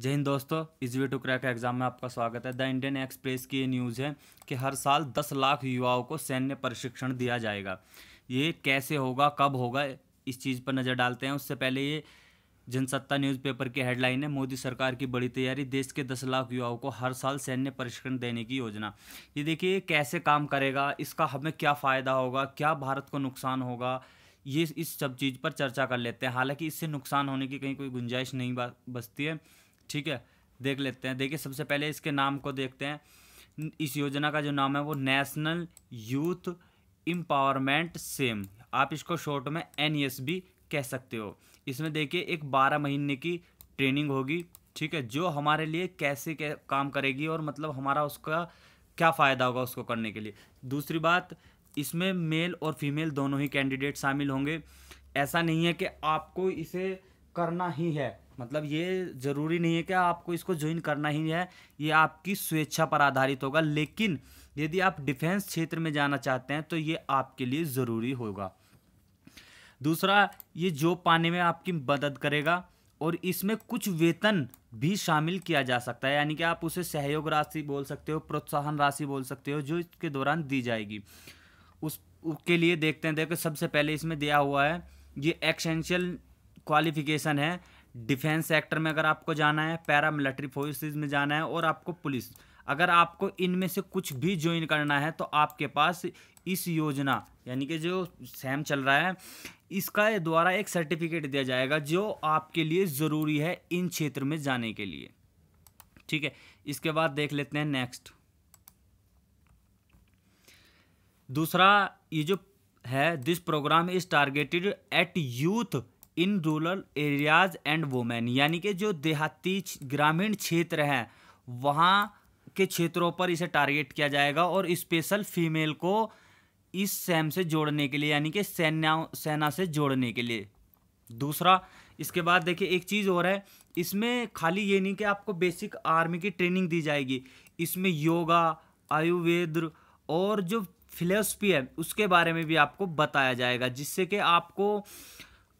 जय हिंद दोस्तों we to crack exam में आपका स्वागत है द इंडियन एक्सप्रेस की ये न्यूज़ है कि हर साल 10 लाख युवाओं को सैन्य प्रशिक्षण दिया जाएगा ये कैसे होगा कब होगा इस चीज़ पर नज़र डालते हैं उससे पहले ये जनसत्ता न्यूज़पेपर की हेडलाइन है मोदी सरकार की बड़ी तैयारी देश के दस लाख युवाओं को हर साल सैन्य प्रशिक्षण देने की योजना ये देखिए कैसे काम करेगा इसका हमें क्या फ़ायदा होगा क्या भारत को नुकसान होगा ये इस सब चीज़ पर चर्चा कर लेते हैं हालांकि इससे नुकसान होने की कहीं कोई गुंजाइश नहीं बचती है ठीक है देख लेते हैं देखिए सबसे पहले इसके नाम को देखते हैं इस योजना का जो नाम है वो नेशनल यूथ एम्पावरमेंट सेम आप इसको शॉर्ट में एन e कह सकते हो इसमें देखिए एक बारह महीने की ट्रेनिंग होगी ठीक है जो हमारे लिए कैसे के काम करेगी और मतलब हमारा उसका क्या फ़ायदा होगा उसको करने के लिए दूसरी बात इसमें मेल और फीमेल दोनों ही कैंडिडेट शामिल होंगे ऐसा नहीं है कि आपको इसे करना ही है मतलब ये ज़रूरी नहीं है कि आपको इसको ज्वाइन करना ही है ये आपकी स्वेच्छा पर आधारित होगा लेकिन यदि आप डिफेंस क्षेत्र में जाना चाहते हैं तो ये आपके लिए ज़रूरी होगा दूसरा ये जॉब पाने में आपकी मदद करेगा और इसमें कुछ वेतन भी शामिल किया जा सकता है यानी कि आप उसे सहयोग राशि बोल सकते हो प्रोत्साहन राशि बोल सकते हो जो इसके दौरान दी जाएगी उस लिए देखते हैं देखो सबसे पहले इसमें दिया हुआ है ये एक्सेंशियल क्वालिफिकेशन है डिफेंस सेक्टर में अगर आपको जाना है पैरा मिलिट्री फोर्सेज में जाना है और आपको पुलिस अगर आपको इनमें से कुछ भी ज्वाइन करना है तो आपके पास इस योजना यानी कि जो सैम चल रहा है इसका द्वारा एक सर्टिफिकेट दिया जाएगा जो आपके लिए ज़रूरी है इन क्षेत्र में जाने के लिए ठीक है इसके बाद देख लेते हैं नेक्स्ट दूसरा ये जो है this programme is targeted at youth in rural areas and women यानी कि जो देहाती ग्रामीण क्षेत्र हैं वहाँ के क्षेत्रों पर इसे टारगेट किया जाएगा और स्पेशल फीमेल को इस सैम से जोड़ने के लिए यानी कि सेना सेना से जोड़ने के लिए दूसरा इसके बाद देखिए एक चीज़ और है इसमें खाली ये नहीं कि आपको बेसिक आर्मी की ट्रेनिंग दी जाएगी इसमें योगा आयुर्वेद और जो फिलोसफी है उसके बारे में भी आपको बताया जाएगा जिससे कि आपको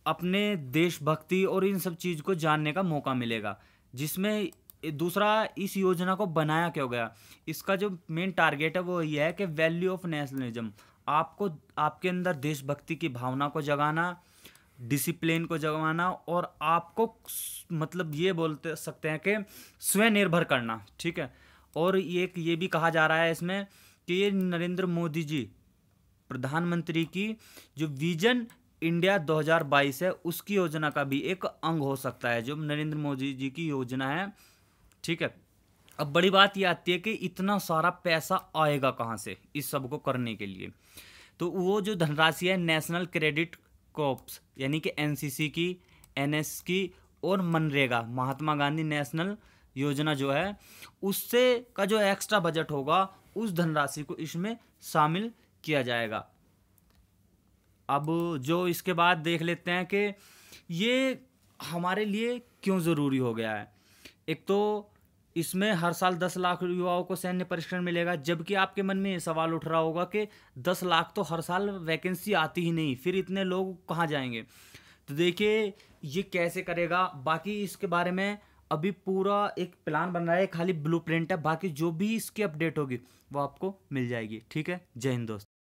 अपने देशभक्ति और इन सब चीज़ को जानने का मौका मिलेगा जिसमें दूसरा इस योजना को बनाया क्यों गया इसका जो मेन टारगेट है वो ये है कि वैल्यू ऑफ नेशनलिज्म आपको आपके अंदर देशभक्ति की भावना को जगाना डिसिप्लिन को जगाना और आपको मतलब ये बोलते सकते हैं कि स्वनिर्भर करना ठीक है और एक ये भी कहा जा रहा है इसमें कि ये नरेंद्र मोदी जी प्रधानमंत्री की जो विजन इंडिया 2022 है उसकी योजना का भी एक अंग हो सकता है जो नरेंद्र मोदी जी की योजना है ठीक है अब बड़ी बात यह आती है कि इतना सारा पैसा आएगा कहाँ से इस सब को करने के लिए तो वो जो धनराशि है नेशनल क्रेडिट कॉप्स यानी कि एनसीसी की एनएस की और मनरेगा महात्मा गांधी नेशनल योजना जो है उससे का जो एक्स्ट्रा बजट होगा उस धनराशि को इसमें शामिल किया जाएगा अब जो इसके बाद देख लेते हैं कि ये हमारे लिए क्यों ज़रूरी हो गया है एक तो इसमें हर साल दस लाख युवाओं को सैन्य परीक्षण मिलेगा जबकि आपके मन में ये सवाल उठ रहा होगा कि दस लाख तो हर साल वैकेंसी आती ही नहीं फिर इतने लोग कहाँ जाएंगे तो देखिए ये कैसे करेगा बाकी इसके बारे में अभी पूरा एक प्लान बन रहा है खाली ब्लू है बाकी जो भी इसकी अपडेट होगी वो आपको मिल जाएगी ठीक है जय हिंद दोस्त